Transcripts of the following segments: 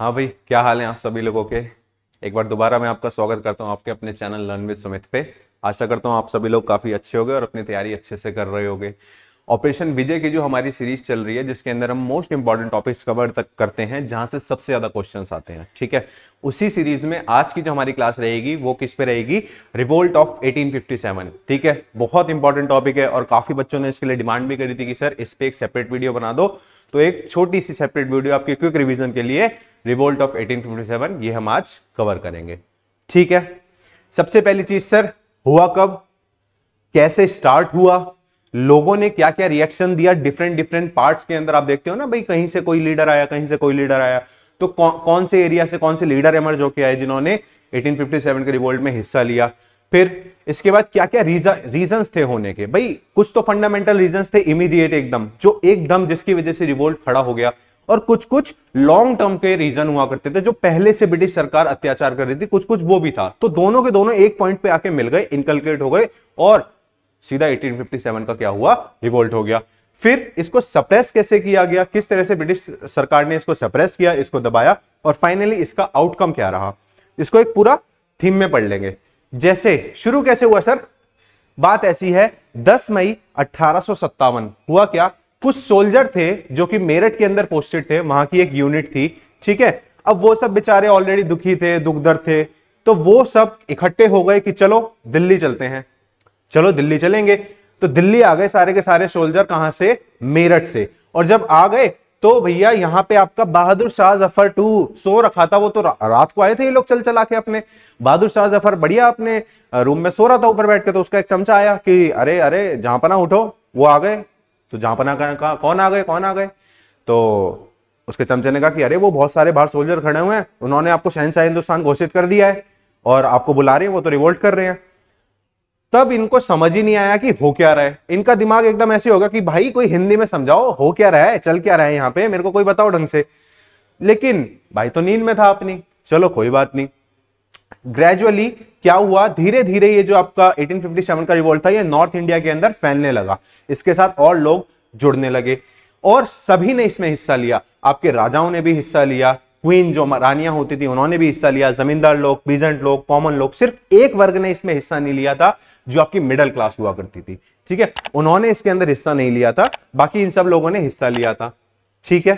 हाँ भाई क्या हाल है आप सभी लोगों के एक बार दोबारा मैं आपका स्वागत करता हूँ आपके अपने चैनल लर्न विद सुमित पे आशा करता हूँ आप सभी लोग काफ़ी अच्छे गए और अपनी तैयारी अच्छे से कर रहे होंगे ऑपरेशन विजय की जो हमारी सीरीज चल रही है जिसके अंदर हम मोस्ट इंपॉर्टेंट टॉपिक्स कवर तक करते हैं जहां से सबसे ज्यादा क्वेश्चन आते हैं ठीक है उसी सीरीज में आज की जो हमारी क्लास रहेगी वो किस पे रहेगी रिवोल्ट ऑफ 1857 ठीक है बहुत इंपॉर्टेंट टॉपिक है और काफी बच्चों ने इसके लिए डिमांड भी करी थी कि सर इस पर एक सेपरेट वीडियो बना दो तो एक छोटी सी सेपरेट वीडियो आपके क्विक रिविजन के लिए रिवोल्ट ऑफ एटीन ये हम आज कवर करेंगे ठीक है सबसे पहली चीज सर हुआ कब कैसे स्टार्ट हुआ लोगों ने क्या क्या रिएक्शन दिया डिफरेंट डिफरेंट पार्ट्स के अंदर आप देखते हो ना भाई कहीं से कोई लीडर आया कहीं से कोई लीडर आया तो कौ, कौन से एरिया से कौन से लीडर एमर्ज होके आए जिन्होंने 1857 के रिवोल्ट में हिस्सा लिया फिर इसके बाद क्या क्या रीजन थे होने के भाई कुछ तो फंडामेंटल रीजन थे इमीडिएट एकदम जो एकदम जिसकी वजह से रिवोल्ट खड़ा हो गया और कुछ कुछ लॉन्ग टर्म के रीजन हुआ करते थे जो पहले से ब्रिटिश सरकार अत्याचार कर रही थी कुछ कुछ वो भी था तो दोनों के दोनों एक पॉइंट पे आके मिल गए इनकलकेट हो गए और सीधा 1857 का क्या हुआ रिवोल्ट हो गया फिर इसको सप्रेस कैसे किया गया किस तरह से ब्रिटिश सरकार ने इसको सप्रेस किया इसको दबाया और फाइनली इसका आउटकम क्या रहा इसको एक पूरा थीम में पढ़ लेंगे जैसे शुरू कैसे हुआ सर बात ऐसी है 10 मई अठारह हुआ क्या कुछ सोल्जर थे जो कि मेरठ के अंदर पोस्टेड थे वहां की एक यूनिट थी ठीक है अब वो सब बेचारे ऑलरेडी दुखी थे दुखदर थे तो वो सब इकट्ठे हो गए कि चलो दिल्ली चलते हैं चलो दिल्ली चलेंगे तो दिल्ली आ गए सारे के सारे सोल्जर कहां से मेरठ से और जब आ गए तो भैया यहां पे आपका बहादुर शाह जफर टू सो रखा था वो तो रा, रात को आए थे ये लोग चल चला के अपने बहादुर शाह जफर बढ़िया अपने रूम में सो रहा था ऊपर बैठ के तो उसका एक चमचा आया कि अरे अरे जहां उठो वो आ गए तो जहां पना कहा कौन आ गए कौन आ गए तो उसके चमचे ने कहा कि अरे वो बहुत सारे बाहर सोल्जर खड़े हुए हैं उन्होंने आपको शहनशाह हिंदुस्तान घोषित कर दिया है और आपको बुला रहे हैं वो तो रिवोल्ट कर रहे हैं तब इनको समझ ही नहीं आया कि हो क्या रहा है इनका दिमाग एकदम ऐसे होगा कि भाई कोई हिंदी में समझाओ हो क्या रहा है चल क्या रहा है यहाँ पे मेरे को कोई बताओ ढंग से लेकिन भाई तो नींद में था अपनी चलो कोई बात नहीं ग्रेजुअली क्या हुआ धीरे धीरे ये जो आपका 1857 का रिवोल्ट था ये नॉर्थ इंडिया के अंदर फैलने लगा इसके साथ और लोग जुड़ने लगे और सभी ने इसमें हिस्सा लिया आपके राजाओं ने भी हिस्सा लिया क्वीन जो रानियां होती थी उन्होंने भी हिस्सा लिया जमींदार लोग पीजेंट लोग कॉमन लोग सिर्फ एक वर्ग ने इसमें हिस्सा नहीं लिया था जो आपकी मिडिल क्लास हुआ करती थी ठीक है उन्होंने इसके अंदर हिस्सा नहीं लिया था बाकी इन सब लोगों ने हिस्सा लिया था ठीक है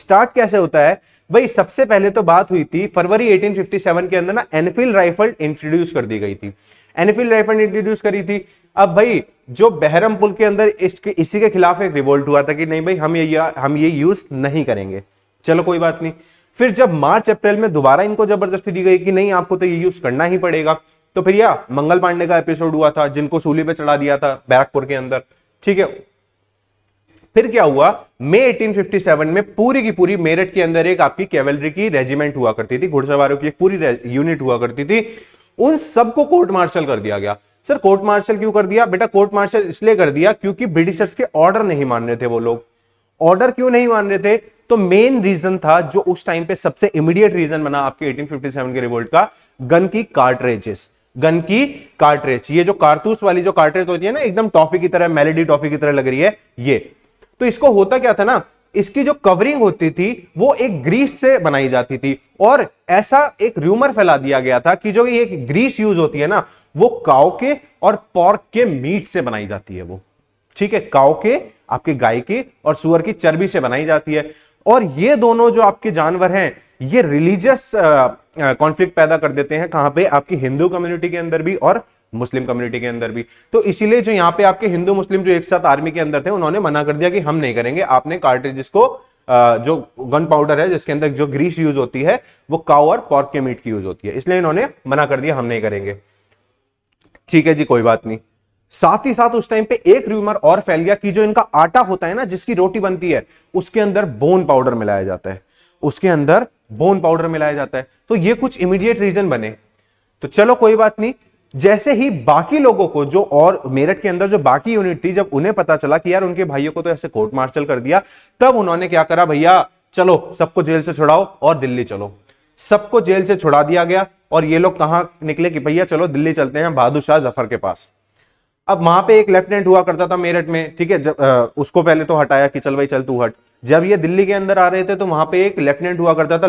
स्टार्ट कैसे होता है भाई सबसे पहले तो बात हुई थी फरवरी 1857 के अंदर ना एनफील्ड राइफल इंट्रोड्यूस कर दी गई थी एनफील्ड राइफल इंट्रोड्यूस करी थी अब भाई जो बहरमपुर के अंदर इसके इसी के खिलाफ एक रिवोल्ट हुआ था कि नहीं भाई हम ये हम ये यूज नहीं करेंगे चलो कोई बात नहीं फिर जब मार्च अप्रैल में दोबारा इनको जबरदस्ती दी गई कि नहीं आपको तो ये यूज करना ही पड़ेगा तो फिर या मंगल पांडे का एपिसोड हुआ था जिनको सूली पे चढ़ा दिया था बैरकपुर के अंदर ठीक है फिर क्या हुआ मई 1857 में पूरी की पूरी मेरठ के अंदर एक आपकी कैवलरी की रेजिमेंट हुआ करती थी घुड़सवारों की एक पूरी यूनिट हुआ करती थी उन सबको कोर्ट मार्शल कर दिया गया सर कोर्ट मार्शल क्यों कर दिया बेटा कोर्ट मार्शल इसलिए कर दिया क्योंकि ब्रिटिशर्स के ऑर्डर नहीं मान रहे थे वो लोग ऑर्डर क्यों नहीं मान रहे थे तो मेन रीजन था जो उस टाइम पे सबसे इमीडिएट रीजन बना आपके 1857 के रिवोल्ट का गन की कार्टरेजेस गन की कार्टरेज ये जो कारतूस वाली जो कार्टरेज होती है ना एकदम टॉफी की तरह मेलेडी टॉफी की तरह लग रही है ये तो इसको होता क्या था ना इसकी जो कवरिंग होती थी वो एक ग्रीस से बनाई जाती थी और ऐसा एक र्यूमर फैला दिया गया था कि जो ये ग्रीस यूज होती है ना वो काव के और पॉर्क के मीट से बनाई जाती है वो ठीक है काओ के आपके गाय के और सुअर की चर्बी से बनाई जाती है और ये दोनों जो आपके जानवर हैं ये रिलीजियस कॉन्फ्लिक्ट पैदा कर देते हैं कहां पे आपकी हिंदू कम्युनिटी के अंदर भी और मुस्लिम कम्युनिटी के अंदर भी तो इसीलिए जो यहाँ पे आपके हिंदू मुस्लिम जो एक साथ आर्मी के अंदर थे उन्होंने मना कर दिया कि हम नहीं करेंगे आपने कार्टेज को जो गन पाउडर है जिसके अंदर जो ग्रीस यूज होती है वो काउ और पॉर्क के मीट की यूज होती है इसलिए इन्होंने मना कर दिया हम नहीं करेंगे ठीक है जी कोई बात नहीं साथ ही साथ उस टाइम पे एक र्यूमर और फैल गया कि जो इनका आटा होता है ना जिसकी रोटी बनती है उसके अंदर बोन पाउडर मिलाया जाता है उसके अंदर बोन पाउडर मिलाया जाता है तो ये कुछ इमीडिएट रीजन बने तो चलो कोई बात नहीं जैसे ही बाकी लोगों को जो और मेरठ के अंदर जो बाकी यूनिट थी जब उन्हें पता चला कि यार उनके भाइयों को तो ऐसे कोर्ट मार्शल कर दिया तब उन्होंने क्या करा भैया चलो सबको जेल से छुड़ाओ और दिल्ली चलो सबको जेल से छुड़ा दिया गया और ये लोग कहां निकले कि भैया चलो दिल्ली चलते हैं बहादुर शाह जफर के पास अब वहां पे एक लेफ्टिनेंट हुआ करता था मेरठ में ठीक है जब आ, उसको पहले तो हटाया कि चल भाई चल तू हट जब ये दिल्ली के अंदर आ रहे थे तो वहां पे एक लेफ्टिनेंट हुआ करता था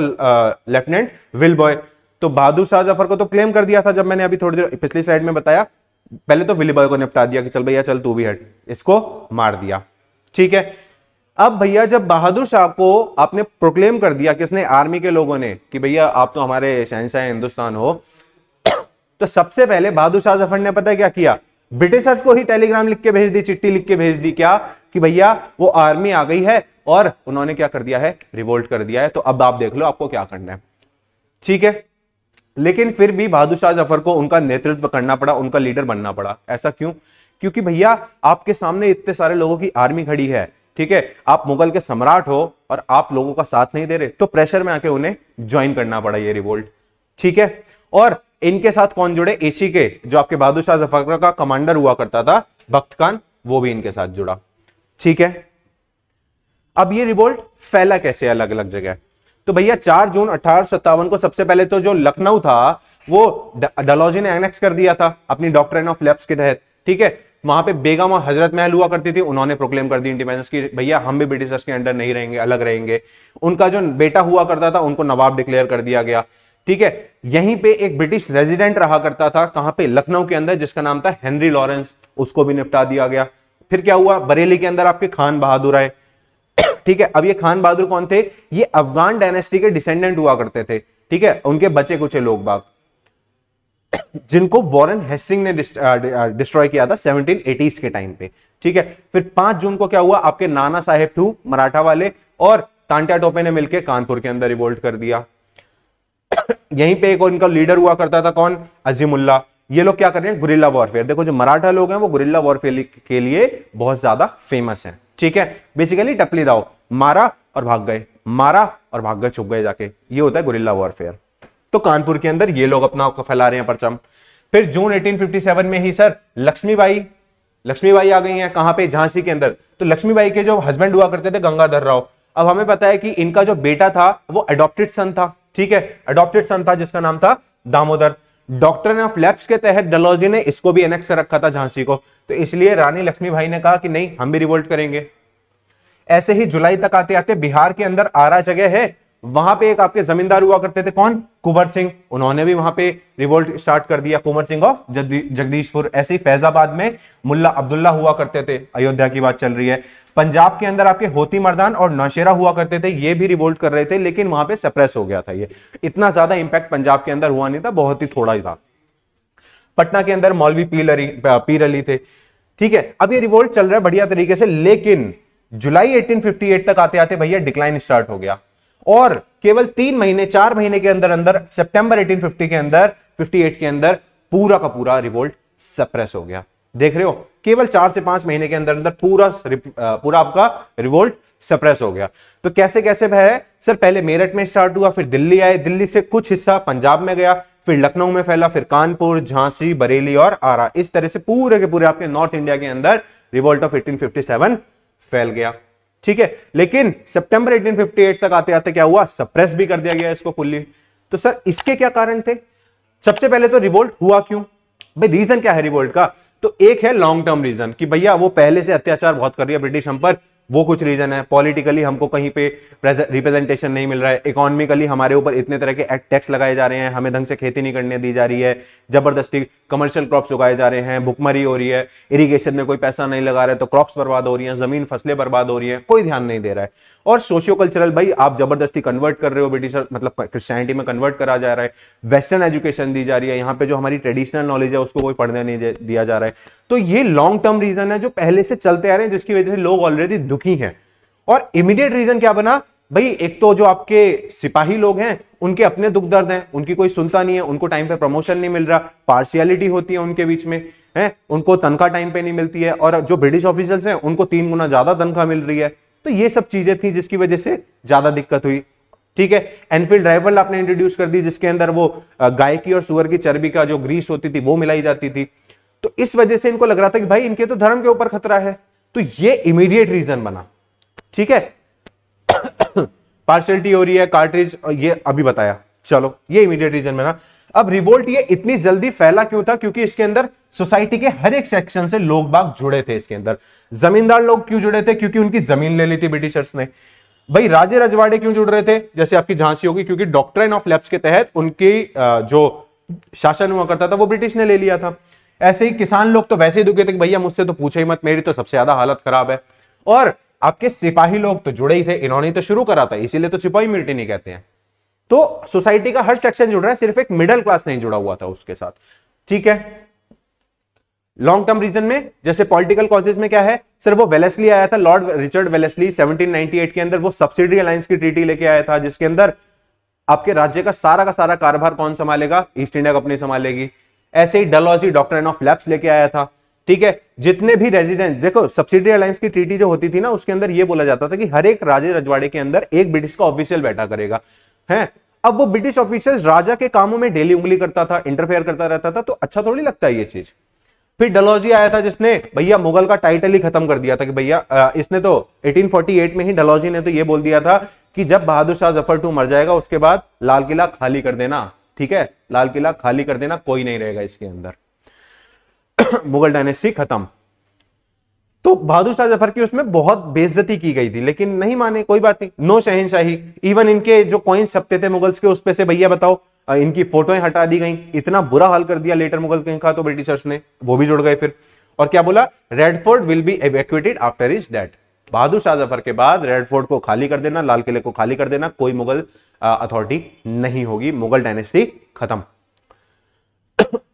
लेफ्टिनेंट विल बॉय तो बहादुर शाह जफर को तो क्लेम कर दिया था जब मैंने अभी थोड़ी देर पिछली साइड में बताया पहले तो विली बॉय को निपटा दिया कि चल भैया चल तू भी हट इसको मार दिया ठीक है अब भैया जब बहादुर शाह को आपने प्रोक्लेम कर दिया किसने आर्मी के लोगों ने कि भैया आप तो हमारे शहनशाह हिंदुस्तान हो तो सबसे पहले बहादुर शाह जफर ने पता क्या किया ब्रिटिशर्स को ही टेलीग्राम लिख के भेज दी चिट्ठी लिख के भेज दी क्या कि भैया वो आर्मी आ गई है और उन्होंने क्या कर दिया है रिवोल्ट कर दिया है तो अब आप देख लो आपको क्या करना है ठीक है लेकिन फिर भी बहादुर शाह जफर को उनका नेतृत्व करना पड़ा उनका लीडर बनना पड़ा ऐसा क्यों क्योंकि भैया आपके सामने इतने सारे लोगों की आर्मी खड़ी है ठीक है आप मुगल के सम्राट हो और आप लोगों का साथ नहीं दे रहे तो प्रेशर में आके उन्हें ज्वाइन करना पड़ा ये रिवोल्ट ठीक है और इनके साथ कौन जुड़े एशी के जो आपके बहादुर शाह जफर का कमांडर हुआ करता था भक्त खान वो भी इनके साथ जुड़ा ठीक है अब ये रिवोल्ट फैला कैसे अलग अलग जगह तो भैया 4 जून अठारह को सबसे पहले तो जो लखनऊ था वो डलॉजी ने एनेक्स कर दिया था अपनी डॉक्ट्रेन ऑफ लेप्स के तहत ठीक है वहां पे बेगम और हजरत महल हुआ करती थी उन्होंने प्रोक्लेम कर दी इंडिपेंडेंस की भैया हम भी ब्रिटिशर्स के अंडर नहीं रहेंगे अलग रहेंगे उनका जो बेटा हुआ करता था उनको नवाब डिक्लेयर कर दिया गया ठीक है यहीं पे एक ब्रिटिश रेजिडेंट रहा करता था कहां पे लखनऊ के अंदर जिसका नाम था हेनरी लॉरेंस उसको भी निपटा दिया गया फिर क्या हुआ बरेली के अंदर आपके खान बहादुर आए ठीक है अब ये खान बहादुर कौन थे ये अफगान डायनेस्टी के डिसेंडेंट हुआ करते थे ठीक है उनके बचे कुचे लोग बाग जिनको वॉरेन हेस्टिंग ने डिस्ट्रॉय किया था सेवनटीन के टाइम पे ठीक है फिर पांच जून को क्या हुआ आपके नाना साहेब टू मराठा वाले और तांटिया टोपे ने मिलकर कानपुर के अंदर रिवोल्ट कर दिया यहीं पे एक और इनका लीडर हुआ करता था कौन अजीमुल्ला ये लोग क्या कर रहे हैं गुरिल्ला वॉरफेयर देखो जो मराठा लोग हैं वो गुरिल्ला वॉरफेयर के लिए बहुत ज्यादा फेमस है ठीक है बेसिकली टपली राव मारा और भाग गए मारा और भाग गए छुप गए जाके ये होता है गुरिल्ला वॉरफेयर तो कानपुर के अंदर ये लोग अपना फैला रहे हैं परचम फिर जून 1857 में ही सर लक्ष्मीबाई लक्ष्मीबाई आ गई हैं कहां पे झांसी के अंदर तो लक्ष्मीबाई के जो हस्बैंड हुआ करते थे गंगाधर राव अब हमें पता है कि इनका जो बेटा था वो अडॉप्टेड सन था ठीक है अडॉप्टेड सन था जिसका नाम था दामोदर डॉक्टर ऑफ लैप्स के तहत डलोजी ने इसको भी एनेक्स कर रखा था झांसी को तो इसलिए रानी लक्ष्मी भाई ने कहा कि नहीं हम भी रिवोल्ट करेंगे ऐसे ही जुलाई तक आते आते बिहार के अंदर आरा जगह है वहां पे एक आपके जमींदार हुआ करते थे कौन कुंवर सिंह उन्होंने भी वहां पे रिवोल्ट स्टार्ट कर दिया कुंवर सिंह ऑफ जगदीशपुर ऐसे ही फैजाबाद में मुल्ला अब्दुल्ला हुआ करते थे अयोध्या की बात चल रही है पंजाब के अंदर आपके होती मर्दान और नौशेरा हुआ करते थे ये भी रिवोल्ट कर रहे थे लेकिन वहां पर सप्रेस हो गया था ये इतना ज्यादा इंपैक्ट पंजाब के अंदर हुआ नहीं था बहुत ही थोड़ा ही था पटना के अंदर मौलवी पीर अली पीर अली थे ठीक है अब ये रिवोल्ट चल रहा है बढ़िया तरीके से लेकिन जुलाई 1858 तक आते आते भैया डिक्लाइन स्टार्ट हो गया और केवल तीन महीने चार महीने के अंदर अंदर सितंबर 1850 के अंदर 58 के अंदर पूरा का पूरा रिवोल्ट सप्रेस हो गया देख रहे हो केवल चार से पांच महीने के अंदर अंदर पूरा पूरा आपका रिवोल्ट सप्रेस हो गया तो कैसे कैसे है सर पहले मेरठ में स्टार्ट हुआ फिर दिल्ली आए दिल्ली से कुछ हिस्सा पंजाब में गया फिर लखनऊ में फैला फिर कानपुर झांसी बरेली और आरा इस तरह से पूरे के पूरे आपके नॉर्थ इंडिया के अंदर रिवोल्ट ऑफ 1857 फैल गया ठीक है लेकिन सितंबर 1858 तक आते आते क्या हुआ सप्रेस भी कर दिया गया इसको फुल्ली तो सर इसके क्या कारण थे सबसे पहले तो रिवोल्ट हुआ क्यों भाई रीजन क्या है रिवोल्ट का तो एक है लॉन्ग टर्म रीजन कि भैया वो पहले से अत्याचार बहुत कर रही है ब्रिटिश हम पर वो कुछ रीज़न है पॉलिटिकली हमको कहीं पे रिप्रेजेंटेशन नहीं मिल रहा है इकोनॉमिकली हमारे ऊपर इतने तरह के टैक्स लगाए जा रहे हैं हमें ढंग से खेती नहीं करने दी जा रही है जबरदस्ती कमर्शियल क्रॉप्स उगाए जा रहे हैं भुखमरी हो रही है इरीगेशन में कोई पैसा नहीं लगा रहा है तो क्रॉप्स बर्बाद हो रही है जमीन फसलें बर्बाद हो रही है कोई ध्यान नहीं दे रहा है और सोशियो कल्चरल भाई आप जबरदस्ती कन्वर्ट कर रहे हो ब्रिटिश मतलब क्रिस्टानिटी में कन्वर्ट करा जा रहा है वेस्टर्न एजुकेशन दी जा रही है यहाँ पे जो हमारी ट्रेडिशनल नॉलेज है उसको कोई पढ़ने नहीं दिया जा रहा है तो ये लॉन्ग टर्म रीजन है जो पहले से चलते आ रहे हैं जिसकी वजह से लोग ऑलरेडी दुखी हैं और इमीडिएट रीजन क्या बना भाई एक तो जो आपके सिपाही लोग हैं उनके अपने दुख दर्द हैं उनकी कोई सुनता नहीं है उनको टाइम पे प्रमोशन नहीं मिल रहा पार्शियलिटी होती है उनके बीच में है उनको तनख्वाह टाइम पे नहीं मिलती है और जो ब्रिटिश ऑफिसर्स हैं उनको तीन गुना ज्यादा तनख्वाह मिल रही है तो ये सब चीजें थी जिसकी वजह से ज्यादा दिक्कत हुई ठीक है एनफील्ड राइवल आपने इंट्रोड्यूस कर दी जिसके अंदर वो गाय की और सुअर की चर्बी का जो ग्रीस होती थी वो मिलाई जाती थी तो इस वजह से इनको लग रहा था कि भाई इनके तो धर्म के ऊपर खतरा है तो ये इमीडिएट रीजन बना ठीक है पार्शलिटी हो रही है कार्ट्रिज ये अभी बताया चलो ये इमीडिएट रीजन बना अब रिवोल्ट ये इतनी जल्दी फैला क्यों था क्योंकि इसके अंदर सोसाइटी के हर एक सेक्शन से लोग बाग जुड़े थे इसके अंदर जमींदार लोग क्यों जुड़े थे क्योंकि उनकी जमीन ले ली थी ब्रिटिशर्स ने भाई राजे रजवाड़े क्यों जुड़ रहे थे जैसे आपकी झांसी होगी क्योंकि डॉक्ट्राइन ऑफ लेप्स के तहत उनकी जो शासन हुआ करता था वो ब्रिटिश ने ले लिया था ऐसे ही किसान लोग तो वैसे ही दुखे थे भैया मुझसे तो पूछे ही मत मेरी तो सबसे ज्यादा हालत खराब है और आपके सिपाही लोग तो जुड़े ही थे इन्होंने तो शुरू करा था इसीलिए तो सिपाही मिलिट्री नहीं कहते हैं तो सोसाइटी का हर सेक्शन जुड़ रहा है सिर्फ एक मिडिल क्लास नहीं जुड़ा हुआ था उसके साथ ठीक है लॉन्ग टर्म रीजन में जैसे पॉलिटिकल कॉजेज में क्या है सर वो वेलेसली आया था लॉर्ड रिचर्ड वेलेसली 1798 के अंदर वो सब्सिडी अलायंस की ट्रीटी लेके आया था जिसके अंदर आपके राज्य का सारा का सारा कारोबार कौन संभालेगा ईस्ट इंडिया कंपनी संभालेगी ऐसे ही डलॉजी डॉक्टर ऑफ लैब्स लेके आया था ठीक है जितने भी रेजिडेंट देखो सब्सिडी अलायंस की ट्रीटी जो होती थी ना उसके अंदर यह बोला जाता था कि हर एक राजे रजवाड़े के अंदर एक ब्रिटिश का ऑफिशियल बैठा करेगा है अब वो ब्रिटिश ऑफिशियल राजा के कामों में डेली उंगली करता था इंटरफेयर करता रहता था तो अच्छा थोड़ी लगता है ये चीज फिर डलौजी आया था जिसने भैया मुगल का टाइटल ही खत्म कर दिया था कि भैया इसने तो 1848 में ही डलौजी ने तो ये बोल दिया था कि जब बहादुर शाह जफर टू मर जाएगा उसके बाद लाल किला खाली कर देना ठीक है लाल किला खाली कर देना कोई नहीं रहेगा इसके अंदर मुगल डायनेस्टी खत्म तो बहादुर शाह जफर की उसमें बहुत बेजती की गई थी लेकिन नहीं माने कोई बात नहीं नो शहनशाही इवन इनके जो कॉइन छपते थे मुगल्स के उस पे से भैया बताओ इनकी फोटोएं हटा दी गई इतना बुरा हाल कर दिया लेटर मुगल कहीं तो ब्रिटिशर्स ने वो भी जुड़ गए फिर और क्या बोला red fort will be evacuated after his death Bahadur Shah Zafar के बाद रेड फोर्ट को खाली कर देना लाल किले को खाली कर देना कोई मुगल अथॉरिटी नहीं होगी मुगल डायनेस्टी खत्म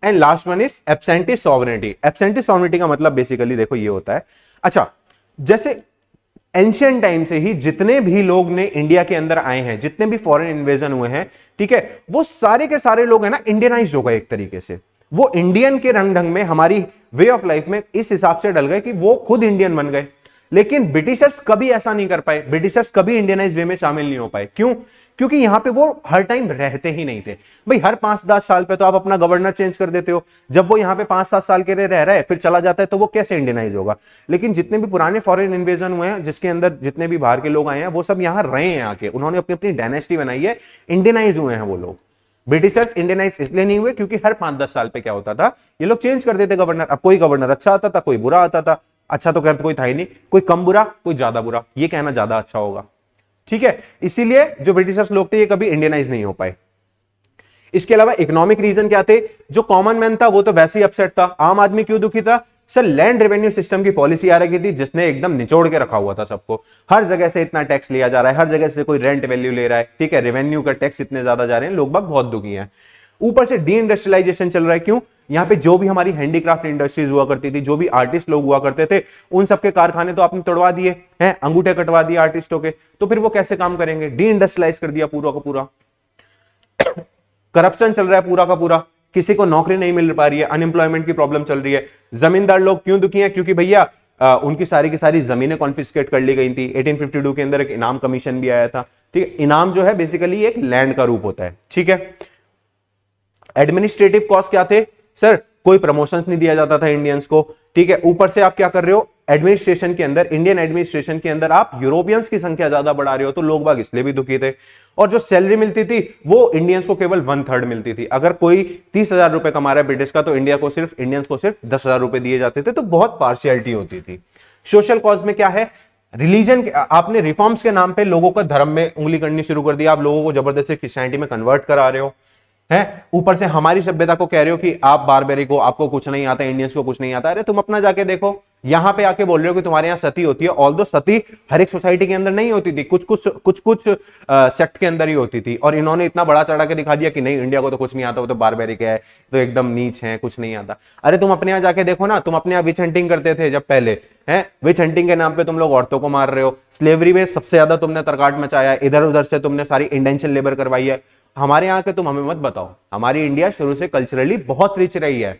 and last one is absentee sovereignty absentee sovereignty का मतलब बेसिकली देखो ये होता है अच्छा जैसे एंशियंट टाइम से ही जितने भी लोग ने इंडिया के अंदर आए हैं जितने भी फॉरेन इन्वेजन हुए हैं ठीक है वो सारे के सारे लोग है ना इंडियनाइज हो गए एक तरीके से वो इंडियन के रंग ढंग में हमारी वे ऑफ लाइफ में इस हिसाब से डल गए कि वो खुद इंडियन बन गए लेकिन ब्रिटिशर्स कभी ऐसा नहीं कर पाए ब्रिटिशर्स कभी इंडियनाइज वे में शामिल नहीं हो पाए क्यों क्योंकि यहां पे वो हर टाइम रहते ही नहीं थे भाई हर पांच दस साल पे तो आप अपना गवर्नर चेंज कर देते हो जब वो यहां पे पांच सात साल के लिए रह रहा है फिर चला जाता है तो वो कैसे इंडियनाइज होगा लेकिन जितने भी पुराने फॉरेन इन्वेजन हुए हैं जिसके अंदर जितने भी बाहर के लोग आए हैं वो सब यहाँ रहे हैं आके उन्होंने अपनी अपनी डायनेस्टी बनाई है इंडियनाइज हुए हैं वो लोग ब्रिटिशर्स इंडियनाइज इसलिए नहीं हुए क्योंकि हर पांच दस साल पे क्या होता था ये लोग चेंज कर देते गवर्नर अब कोई गवर्नर अच्छा आता था कोई बुरा आता था अच्छा तो कर्त तो कोई था ही नहीं कोई कम बुरा कोई ज्यादा बुरा ये कहना ज्यादा अच्छा होगा ठीक है इसीलिए जो ब्रिटिशर्स लोग थे ये कभी इंडियनाइज नहीं हो पाए इसके अलावा इकोनॉमिक रीजन क्या थे जो कॉमन मैन था वो तो वैसे ही अपसेट था आम आदमी क्यों दुखी था सर लैंड रेवेन्यू सिस्टम की पॉलिसी आ रही थी जिसने एकदम निचोड़ के रखा हुआ था सबको हर जगह से इतना टैक्स लिया जा रहा है हर जगह से कोई रेंट वैल्यू ले रहा है ठीक है रेवेन्यू का टैक्स इतने ज्यादा जा रहे हैं लोग बाग बहुत दुखी हैं ऊपर से डी इंडस्ट्रियलाइजेशन चल रहा है क्यों यहाँ पे जो भी हमारी हैंडीक्राफ्ट इंडस्ट्रीज हुआ करती थी जो भी आर्टिस्ट लोग हुआ करते थे उन सबके कारखाने तो आपने तोड़वा दिए हैं अंगूठे कटवा दिए आर्टिस्टों के तो फिर वो कैसे काम करेंगे डी इंडस्ट्रियलाइज कर दिया पूरा का पूरा करप्शन चल रहा है पूरा का पूरा किसी को नौकरी नहीं मिल पा रही है अनएम्प्लॉयमेंट की प्रॉब्लम चल रही है जमींदार लोग क्यों दुखी है क्योंकि भैया उनकी सारी की सारी जमीनें कॉन्फिस्केट कर ली गई थी 1852 के अंदर एक इनाम कमीशन भी आया था ठीक है इनाम जो है बेसिकली एक लैंड का रूप होता है ठीक है एडमिनिस्ट्रेटिव कॉस्ट क्या थे सर कोई प्रमोशन नहीं दिया जाता था इंडियंस को ठीक है ऊपर से आप क्या कर रहे हो एडमिनिस्ट्रेशन के अंदर इंडियन एडमिनिस्ट्रेशन के अंदर आप यूरोपियंस की संख्या ज्यादा बढ़ा रहे हो तो लोग बाग इसलिए भी दुखी थे और जो सैलरी मिलती थी वो इंडियंस को केवल वन थर्ड मिलती थी अगर कोई तीस हजार रुपए कमा रहा है ब्रिटिश का तो इंडिया को सिर्फ इंडियंस को सिर्फ दस हजार रुपए दिए जाते थे तो बहुत पार्शियलिटी होती थी सोशल कॉज में क्या है रिलीजन आपने रिफॉर्म्स के नाम पर लोगों का धर्म में उंगली करनी शुरू कर दी आप लोगों को जबरदस्ती क्रिश्चियनिटी में कन्वर्ट करा रहे हो है ऊपर से हमारी सभ्यता को कह रहे हो कि आप बारबेरी को आपको कुछ नहीं आता इंडियंस को कुछ नहीं आता अरे तुम अपना जाके देखो यहां पे आके बोल रहे हो कि तुम्हारे यहाँ सती होती है ऑल दो सती हर एक सोसाइटी के अंदर नहीं होती थी कुछ कुछ कुछ कुछ सेक्ट के अंदर ही होती थी और इन्होंने इतना बड़ा चढ़ा के दिखा दिया कि नहीं इंडिया को तो कुछ नहीं आता वो तो बारबेरिक है तो एकदम नीच है कुछ नहीं आता अरे तुम अपने यहाँ जाके देखो ना तुम अपने यहाँ विच हंटिंग करते थे जब पहले है विच हंटिंग के नाम पर तुम लोग औरतों को मार रहे हो स्लेवरी में सबसे ज्यादा तुमने तरकाट मचाया इधर उधर से तुमने सारी इंडेंशियल लेबर करवाई है हमारे यहाँ के तुम हमें मत बताओ हमारी इंडिया शुरू से कल्चरली बहुत रिच रही है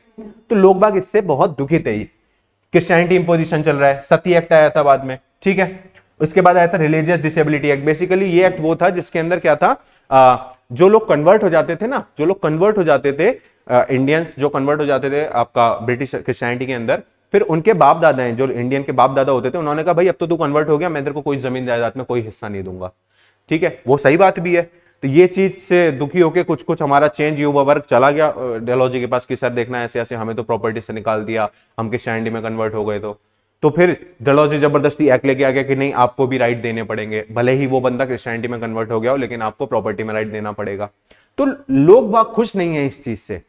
तो लोग बाग इससे बहुत दुखी थे क्रिश्चियनिटी इम्पोजिशन चल रहा है सती एक्ट आया था बाद में ठीक है उसके बाद आया था रिलीजियस डिसेबिलिटी एक्ट बेसिकली ये एक्ट वो था जिसके अंदर क्या था आ, जो लोग कन्वर्ट हो जाते थे ना जो लोग कन्वर्ट हो जाते थे इंडियंस जो कन्वर्ट हो जाते थे आपका ब्रिटिश क्रिस्टैनिटी के अंदर फिर उनके बाप दादा हैं जो इंडियन के बाप दादा होते थे उन्होंने कहा भाई अब तो तू कन्वर्ट हो गया मैं तेरे को कोई जमीन जायदाद में कोई हिस्सा नहीं दूंगा ठीक है वो सही बात भी है तो ये चीज से दुखी होकर कुछ कुछ हमारा चेंज युवा वर्ग चला गया डेलोजी के पास कि सर देखना ऐसे ऐसे हमें तो प्रॉपर्टी से निकाल दिया हम किस एंडी में कन्वर्ट हो गए तो तो फिर डलॉजी जबरदस्ती एक्ट लेके आ गया कि नहीं आपको भी राइट देने पड़ेंगे भले ही वो बंदा क्रिश्चियनिटी में कन्वर्ट हो गया हो लेकिन आपको प्रॉपर्टी में राइट देना पड़ेगा तो लोग बाग खुश नहीं है इस चीज से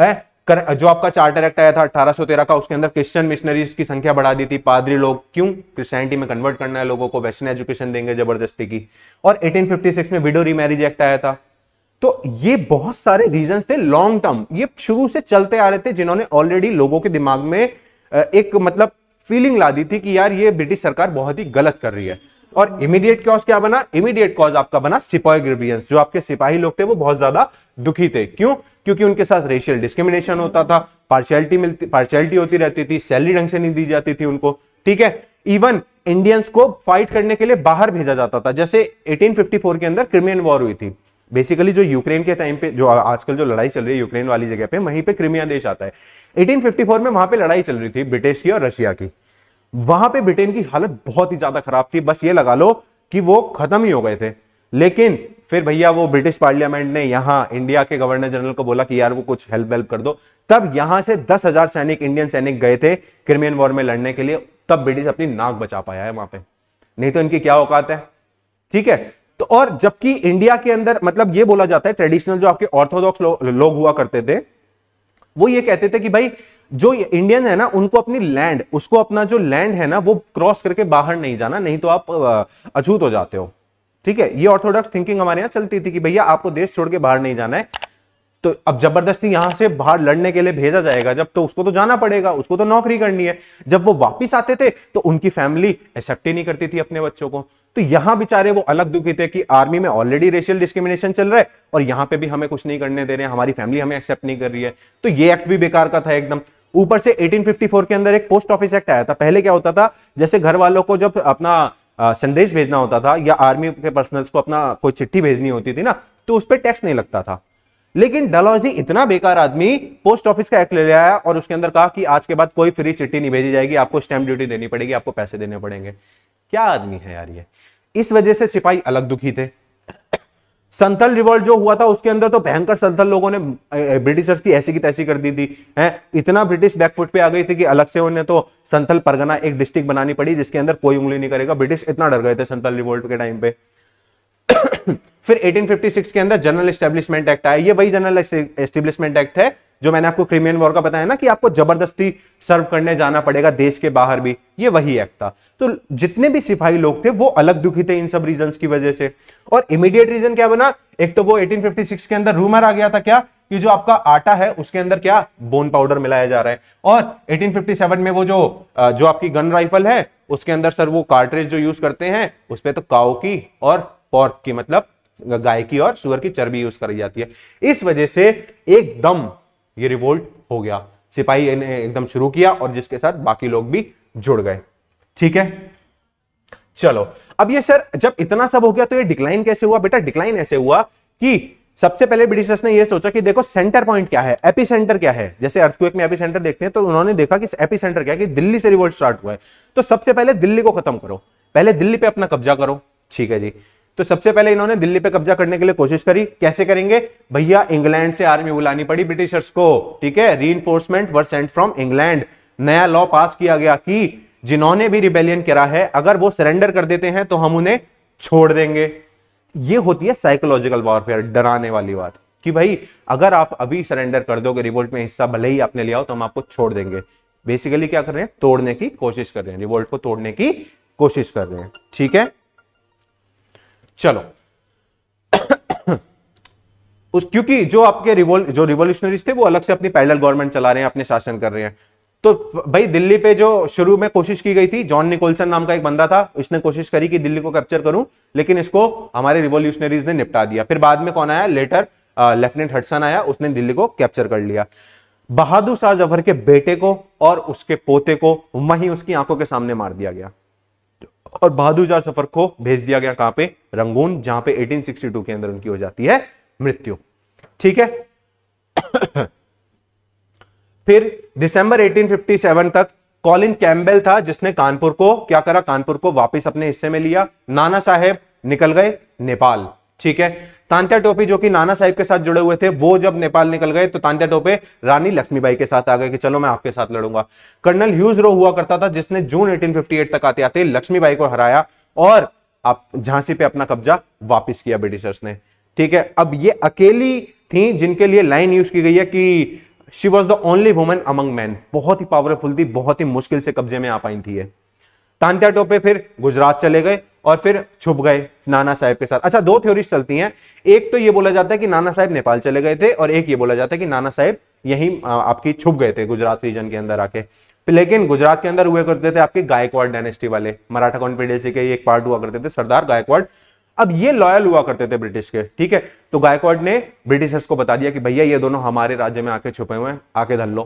है कर, जो आपका चार्टर एक्ट आया था अठारह का उसके अंदर क्रिश्चियन मिशनरीज की संख्या बढ़ा दी थी पादरी लोग क्यों क्रिश्चियनिटी में कन्वर्ट करना है लोगों को वेस्टर्न एजुकेशन देंगे जबरदस्ती की और 1856 में विडो रीमैरिज एक्ट आया था तो ये बहुत सारे रीजन थे लॉन्ग टर्म ये शुरू से चलते आ रहे थे जिन्होंने ऑलरेडी लोगों के दिमाग में एक मतलब फीलिंग ला दी थी कि यार ये ब्रिटिश सरकार बहुत ही गलत कर रही है और इमीडिएट कॉज क्या बना इमीडिएट कॉज आपका बना सिपाही ग्रीवियंस जो आपके सिपाही लोग थे वो बहुत ज्यादा दुखी थे क्यों क्योंकि उनके साथ रेशियल डिस्क्रिमिनेशन होता था पार्शियलिटी मिलती पार्शियलिटी होती रहती थी सैलरी ढंग से नहीं दी जाती थी उनको ठीक है इवन इंडियंस को फाइट करने के लिए बाहर भेजा जाता था जैसे 1854 के अंदर क्रिमियन वॉर हुई थी बेसिकली जो यूक्रेन के टाइम पे जो आजकल जो लड़ाई चल रही है यूक्रेन वाली जगह पे वहीं पे क्रिमिया देश आता है 1854 में वहां पे लड़ाई चल रही थी ब्रिटिश की और रशिया की वहां पे ब्रिटेन की हालत बहुत ही ज्यादा खराब थी बस ये लगा लो कि वो खत्म ही हो गए थे लेकिन फिर भैया वो ब्रिटिश पार्लियामेंट ने यहां इंडिया के गवर्नर जनरल को बोला कि यार वो कुछ हेल्प वेल्प कर दो तब यहां से दस हजार सैनिक इंडियन सैनिक गए थे क्रिमियन वॉर में लड़ने के लिए तब ब्रिटिश अपनी नाक बचा पाया है वहां पे नहीं तो इनकी क्या औकात है ठीक है तो और जबकि इंडिया के अंदर मतलब ये बोला जाता है ट्रेडिशनल जो आपके ऑर्थोडॉक्स लोग लो हुआ करते थे वो ये कहते थे कि भाई जो इंडियन है ना उनको अपनी लैंड उसको अपना जो लैंड है ना वो क्रॉस करके बाहर नहीं जाना नहीं तो आप अछूत हो जाते हो ठीक है ये ऑर्थोडॉक्स थिंकिंग हमारे यहाँ चलती थी कि भैया आपको देश छोड़ के बाहर नहीं जाना है तो अब जबरदस्ती यहां से बाहर लड़ने के लिए भेजा जाएगा जब तो उसको तो जाना पड़ेगा उसको तो नौकरी करनी है जब वो वापिस आते थे तो उनकी फैमिली एक्सेप्ट ही नहीं करती थी अपने बच्चों को तो यहां बेचारे वो अलग दुखी थे कि आर्मी में ऑलरेडी रेशियल डिस्क्रिमिनेशन चल रहा है और यहां पर भी हमें कुछ नहीं करने दे रहे हैं हमारी फैमिली हमें एक्सेप्ट नहीं कर रही है तो ये एक्ट भी बेकार का था एकदम ऊपर से 1854 के अंदर एक पोस्ट ऑफिस एक्ट आया था पहले क्या होता था जैसे घर वालों को जब अपना संदेश भेजना होता था या आर्मी के पर्सनल्स को अपना कोई चिट्ठी भेजनी होती थी ना तो उस पर टैक्स नहीं लगता था लेकिन डलहौजी इतना बेकार आदमी पोस्ट ऑफिस का एक्ट ले आया और उसके अंदर कहा कि आज के बाद कोई फ्री चिट्ठी नहीं भेजी जाएगी आपको स्टैंप ड्यूटी देनी पड़ेगी आपको पैसे देने पड़ेंगे क्या आदमी है यार ये इस वजह से सिपाही अलग दुखी थे संथल रिवॉल्ट जो हुआ था उसके अंदर तो भयंकर संथल लोगों ने ब्रिटिशर्स की ऐसी की तैसी कर दी थी है इतना ब्रिटिश बैकफुट पे आ गई थी कि अलग से उन्हें तो संथल परगना एक डिस्ट्रिक्ट बनानी पड़ी जिसके अंदर कोई उंगली नहीं करेगा ब्रिटिश इतना डर गए थे संथल रिवॉल्ट के टाइम पे फिर 1856 के अंदर जनरल एस्टेब्लिशमेंट एक्ट आया ये वही जनरल एस्टेब्लिशमेंट एक्ट है जो मैंने आपको क्रिमियन वॉर का बताया ना कि आपको जबरदस्ती सर्व करने जाना पड़ेगा देश के बाहर भी ये वही एक्ट था तो जितने भी सिपाही लोग थे वो अलग दुखी थे इन सब रीजन की वजह से और इमीडिएट रीजन क्या बना एक तो वो 1856 के अंदर रूमर आ गया था क्या कि जो आपका आटा है उसके अंदर क्या बोन पाउडर मिलाया जा रहा है और 1857 में वो जो जो आपकी गन राइफल है उसके अंदर सर वो कार्ट्रेज जो यूज करते हैं उस पर तो काओ की और पॉर्क की मतलब गाय की और सुअर की चर्बी यूज करी जाती है इस वजह से एकदम ये रिवोल्ट हो गया सिपाही एकदम शुरू किया और जिसके साथ बाकी लोग भी जुड़ गए ठीक है चलो अब ये सर जब इतना सब हो गया तो ये डिक्लाइन कैसे हुआ बेटा डिक्लाइन ऐसे हुआ कि सबसे पहले ब्रिटिशर्स ने यह सोचा कि देखो सेंटर पॉइंट क्या है एपी सेंटर क्या है जैसे अर्थक्वेक में एपी सेंटर देखते हैं तो उन्होंने देखा कि एपी सेंटर क्या है कि दिल्ली से रिवोल्ट स्टार्ट हुआ है तो सबसे पहले दिल्ली को खत्म करो पहले दिल्ली पे अपना कब्जा करो ठीक है जी तो सबसे पहले इन्होंने दिल्ली पे कब्जा करने के लिए कोशिश करी कैसे करेंगे भैया इंग्लैंड से आर्मी बुलानी पड़ी ब्रिटिशर्स को ठीक है reinforcement were sent sent from England नया लॉ पास किया गया कि जिन्होंने भी रिबेलियन करा है अगर वो सरेंडर कर देते हैं तो हम उन्हें छोड़ देंगे ये होती है साइकोलॉजिकल वॉरफेयर डराने वाली बात कि भाई अगर आप अभी सरेंडर कर दोगे रिवोल्ट में हिस्सा भले ही आपने लिया हो तो हम आपको छोड़ देंगे बेसिकली क्या कर रहे हैं तोड़ने की कोशिश कर रहे हैं रिवोल्ट को तोड़ने की कोशिश कर रहे हैं ठीक है चलो उस क्योंकि जो आपके रिवोल जो रिवोल्यूशनरीज थे वो अलग से अपनी पैरल गवर्नमेंट चला रहे हैं अपने शासन कर रहे हैं तो भाई दिल्ली पे जो शुरू में कोशिश की गई थी जॉन निकोलसन नाम का एक बंदा था इसने कोशिश करी कि दिल्ली को कैप्चर करूं लेकिन इसको हमारे रिवोल्यूशनरीज ने निपटा दिया फिर बाद में कौन आया लेटर लेफ्टिनेंट हटसन आया उसने दिल्ली को कैप्चर कर लिया बहादुर शाह जफर के बेटे को और उसके पोते को वहीं उसकी आंखों के सामने मार दिया गया और बहादुर चार सफर को भेज दिया गया कहां पे रंगून जहां पे 1862 के अंदर उनकी हो जाती है मृत्यु ठीक है फिर दिसंबर 1857 तक कॉलिन कैम्बेल था जिसने कानपुर को क्या करा कानपुर को वापस अपने हिस्से में लिया नाना साहेब निकल गए नेपाल ठीक है तांत्या टोपे जो कि नाना साहिब के साथ जुड़े हुए थे वो जब नेपाल निकल गए तो तांत्या टोपे रानी लक्ष्मीबाई के साथ आ गए कि चलो मैं आपके साथ लड़ूंगा कर्नल ह्यूज रो हुआ करता था जिसने जून 1858 तक आते आते लक्ष्मीबाई को हराया और आप झांसी पे अपना कब्जा वापिस किया ब्रिटिशर्स ने ठीक है अब ये अकेली थी जिनके लिए लाइन यूज की गई है कि she was the only woman among man बहुत ही पावरफुल थी बहुत ही मुश्किल से कब्जे में आ पाई थी तांत्या टोपे फिर गुजरात चले गए और फिर छुप गए नाना साहेब के साथ अच्छा दो थ्योरी चलती हैं एक तो ये बोला जाता है कि नाना साहब नेपाल चले गए थे और एक ये बोला जाता है कि नाना साहेब यहीं आपकी छुप गए थे गुजरात रीजन के अंदर आके लेकिन गुजरात के अंदर हुए करते थे आपके गायकवाड़ डायनेस्टी वाले मराठा कॉन्फिडेंसी के एक पार्ट हुआ करते थे सरदार गायकवाड़ अब ये लॉयल हुआ करते थे ब्रिटिश के ठीक है तो गायकवाड ने ब्रिटिशर्स को बता दिया कि भैया ये दोनों हमारे राज्य में आके छुपे हुए हैं आके धर लो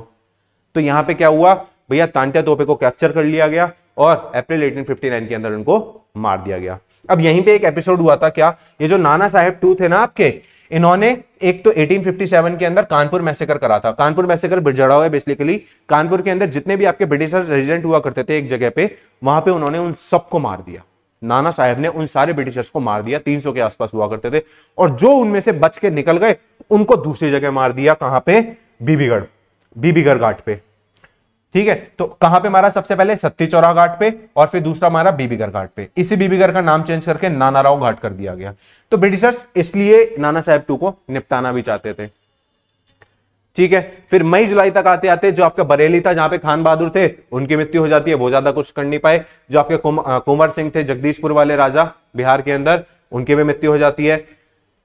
तो यहां पे क्या हुआ भैया तांटिया तोपे को कैप्चर कर लिया गया और अप्रैल 1859 के अंदर उनको मार दिया गया अब यहीं पे एक एपिसोड हुआ था क्या ये जो नाना साहेब टू थे ना आपके इन्होंने एक तो 1857 के अंदर कानपुर मैसेकर करा था कानपुर मैसेकर बिजड़ा है बेसिकली कानपुर के अंदर जितने भी आपके ब्रिटिश रेजिडेंट हुआ करते थे एक जगह पे वहां पे उन्होंने उन सबको मार दिया नाना साहेब ने उन सारे ब्रिटिशर्स को मार दिया 300 के आसपास हुआ करते थे और जो उनमें से बच के निकल गए उनको दूसरी जगह मार दिया कहां पे बीबीगढ़ बीबीगढ़ घाट पे ठीक है तो कहां पे मारा सबसे पहले सत्ती चौरा घाट पे और फिर दूसरा मारा बीबीगर घाट पे इसी बीबीगर का नाम चेंज करके नाना राव घाट कर दिया गया तो ब्रिटिशर्स इसलिए नाना साहेब टू को निपटाना भी चाहते थे ठीक है फिर मई जुलाई तक आते आते जो आपका बरेली था जहां पे खान बहादुर थे उनकी मृत्यु हो जाती है वो ज्यादा कुछ कर नहीं पाए जो आपके कुंवर सिंह थे जगदीशपुर वाले राजा बिहार के अंदर उनकी भी मृत्यु हो जाती है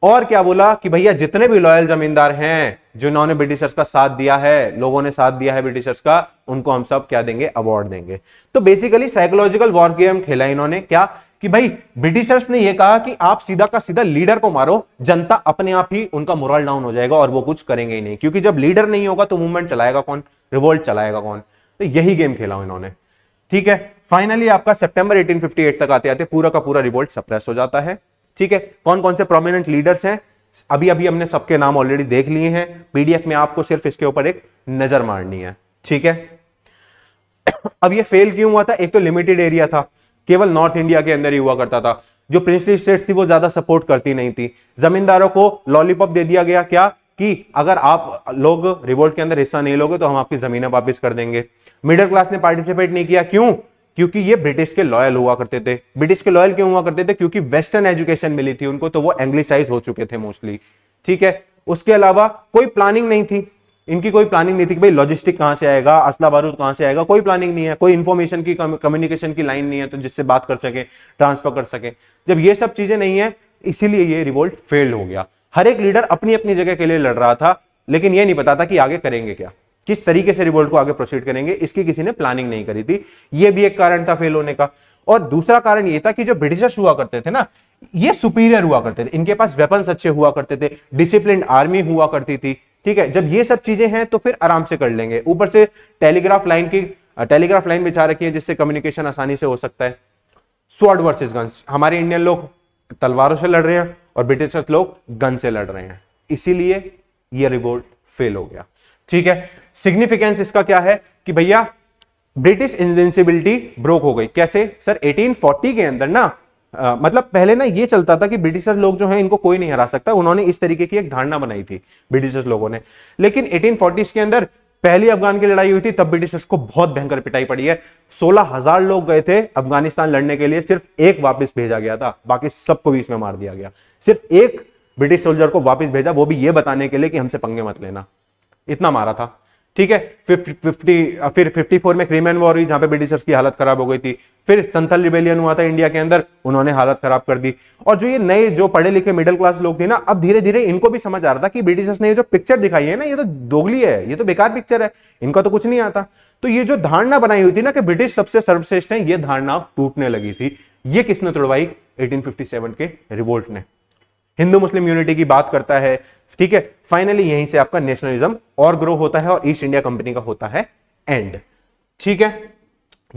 और क्या बोला कि भैया जितने भी लॉयल जमींदार हैं जिन्होंने ब्रिटिशर्स का साथ दिया है लोगों ने साथ दिया है ब्रिटिशर्स का उनको हम सब क्या देंगे अवार्ड देंगे तो बेसिकली साइकोलॉजिकल वॉर गेम खेला इन्होंने क्या कि भाई ब्रिटिशर्स ने यह कहा कि आप सीधा का सीधा लीडर को मारो जनता अपने आप ही उनका मोरल डाउन हो जाएगा और वो कुछ करेंगे ही नहीं क्योंकि जब लीडर नहीं होगा तो मूवमेंट चलाएगा कौन रिवोल्ट चलाएगा कौन तो यही गेम खेला इन्होंने ठीक है फाइनली आपका सितंबर 1858 तक आते आते पूरा का पूरा रिवोल्ट सप्रेस हो जाता है ठीक है कौन कौन से प्रोमिनेंट लीडर्स हैं अभी अभी हमने सबके नाम ऑलरेडी देख लिए हैं पीडीएफ में आपको सिर्फ इसके ऊपर एक नजर मारनी है ठीक है अब ये फेल क्यों हुआ था एक तो लिमिटेड एरिया था केवल नॉर्थ इंडिया के अंदर ही हुआ करता था जो प्रिंसली स्टेट थी वो ज्यादा सपोर्ट करती नहीं थी जमींदारों को लॉलीपॉप दे दिया गया क्या कि अगर आप लोग रिवोल्ट के अंदर हिस्सा नहीं लोगे तो हम आपकी जमीनें वापस कर देंगे मिडिल क्लास ने पार्टिसिपेट नहीं किया क्यों क्योंकि ये ब्रिटिश के लॉयल हुआ करते थे ब्रिटिश के लॉयल क्यों हुआ करते थे क्योंकि वेस्टर्न एजुकेशन मिली थी उनको तो वो एंग्लिसाइज हो चुके थे मोस्टली ठीक है उसके अलावा कोई प्लानिंग नहीं थी इनकी कोई प्लानिंग नहीं थी कि भाई लॉजिस्टिक कहां से आएगा असला बारूद कहां से आएगा कोई प्लानिंग नहीं है कोई इन्फॉर्मेशन की कम्युनिकेशन की लाइन नहीं है तो जिससे बात कर सके ट्रांसफर कर सके जब ये सब चीजें नहीं है इसीलिए ये रिवोल्ट फेल्ड हो गया हर एक लीडर अपनी अपनी जगह के लिए लड़ रहा था लेकिन ये नहीं पता था कि आगे करेंगे क्या किस तरीके से रिवोल्ट को आगे प्रोसीड करेंगे इसकी किसी ने प्लानिंग नहीं करी थी ये भी एक कारण था फेल होने का और दूसरा कारण ये था कि जो ब्रिटिशर्स हुआ करते थे ना ये सुपीरियर हुआ करते थे इनके पास वेपन अच्छे हुआ करते थे डिसिप्लिन आर्मी हुआ करती थी ठीक है जब ये सब चीजें हैं तो फिर आराम से कर लेंगे ऊपर से टेलीग्राफ लाइन की टेलीग्राफ लाइन बिछा रखी है जिससे कम्युनिकेशन आसानी से हो सकता है स्वर्ड वर्सेज गन्स हमारे इंडियन लोग तलवारों से लड़ रहे हैं और ब्रिटिशर्स लोग गन से लड़ रहे हैं इसीलिए यह रिवोल्ट फेल हो गया ठीक है सिग्निफिकेंस इसका क्या है कि भैया ब्रिटिश इनविंसिबिलिटी ब्रोक हो गई कैसे सर 1840 के अंदर ना आ, मतलब पहले ना ये चलता था कि ब्रिटिशर्स लोग जो हैं इनको कोई नहीं हरा सकता उन्होंने इस तरीके की एक धारणा बनाई थी ब्रिटिशर्स लोगों ने लेकिन एटीन के अंदर पहली अफगान की लड़ाई हुई थी तब ब्रिटिशर्स को बहुत भयंकर पिटाई पड़ी है सोलह हजार लोग गए थे अफगानिस्तान लड़ने के लिए सिर्फ एक वापस भेजा गया था बाकी सबको भी इसमें मार दिया गया सिर्फ एक ब्रिटिश सोल्जर को वापस भेजा वो भी ये बताने के लिए कि हमसे पंगे मत लेना इतना मारा था ठीक है फिर फिफ्टी फोर में क्रीमियन वॉर हुई जहां पे ब्रिटिशर्स की हालत खराब हो गई थी फिर संथल रिबेलियन हुआ था इंडिया के अंदर उन्होंने हालत खराब कर दी और जो ये नए जो पढ़े लिखे मिडिल क्लास लोग थे ना अब धीरे धीरे इनको भी समझ आ रहा था कि ब्रिटिशर्स ने ये जो पिक्चर दिखाई है ना ये तो दोगली है ये तो बेकार पिक्चर है इनका तो कुछ नहीं आता तो ये जो धारणा बनाई हुई थी ना कि ब्रिटिश सबसे सर्वश्रेष्ठ है ये धारणा टूटने लगी थी ये किसने तोड़वाई एटीन के रिवोल्ट ने हिंदू मुस्लिम यूनिटी की बात करता है ठीक है फाइनली यहीं से आपका नेशनलिज्म और ग्रो होता है और ईस्ट इंडिया कंपनी का होता है एंड ठीक है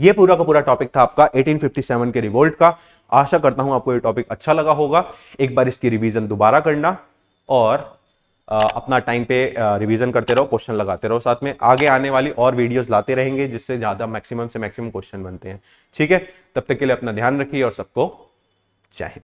ये पूरा का पूरा टॉपिक था आपका 1857 के रिवोल्ट का आशा करता हूं आपको ये टॉपिक अच्छा लगा होगा एक बार इसकी रिवीजन दोबारा करना और आ, अपना टाइम पे रिवीजन करते रहो क्वेश्चन लगाते रहो साथ में आगे आने वाली और वीडियोस लाते रहेंगे जिससे ज़्यादा मैक्सिमम से मैक्सिमम क्वेश्चन बनते हैं ठीक है तब तक के लिए अपना ध्यान रखिए और सबको चाहिए